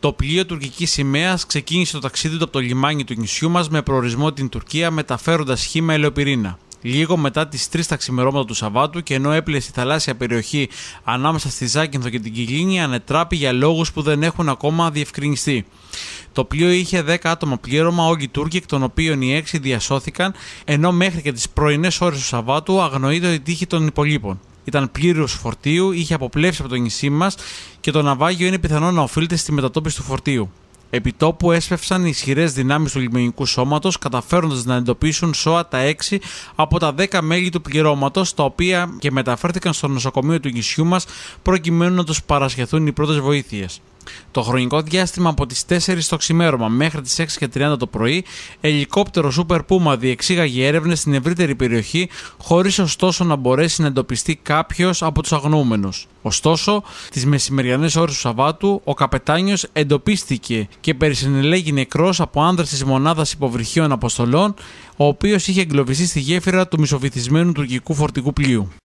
Το πλοίο τουρκικής σημαίας ξεκίνησε το ταξίδι του από το λιμάνι του νησιού μας με προορισμό την Τουρκία μεταφέροντας σχήμα ελαιοπυρήνα. Λίγο μετά τις 3 τα ξημερώματα του Σαββάτου και ενώ έπλεσε στη θαλάσσια περιοχή ανάμεσα στη Ζάκυνθο και την Κιλίνη, ανετράπη για λόγους που δεν έχουν ακόμα διευκρινιστεί. Το πλοίο είχε 10 άτομα πλήρωμα, όγκοι Τούρκοι, εκ των οποίων οι 6 διασώθηκαν, ενώ μέχρι και τις πρωινές ώρες του Σαββάτου αγνοείται η τύχη των υπολείπων. Ήταν πλήρως φορτίου, είχε αποπλέψει από το νησί μας και το ναυάγιο είναι πιθανό να οφείλεται στη μετατόπιση του φορτίου. Επιτόπου έσπευσαν ισχυρές δυνάμεις του λιμενικού σώματος, καταφέροντας να εντοπίσουν σώα τα 6 από τα 10 μέλη του πληρώματος, τα οποία και μεταφέρθηκαν στο νοσοκομείο του νησιού μας προκειμένου να τους παρασχεθούν οι πρώτες βοήθειες. Το χρονικό διάστημα από τις 4 το ξημέρωμα μέχρι τις 30 το πρωί, ελικόπτερο Super Puma διεξήγαγε έρευνες στην ευρύτερη περιοχή, χωρίς ωστόσο να μπορέσει να εντοπιστεί κάποιος από τους αγνοούμενους. Ωστόσο, τις μεσημεριανές ώρες του Σαββάτου, ο καπετάνιος εντοπίστηκε και περισυνελέγει νεκρός από άνδρες της μονάδας υποβρυχίων αποστολών, ο οποίος είχε εγκλωβιστεί στη γέφυρα του μισοβυθισμένου τουρκικού φορτικού πλοίου.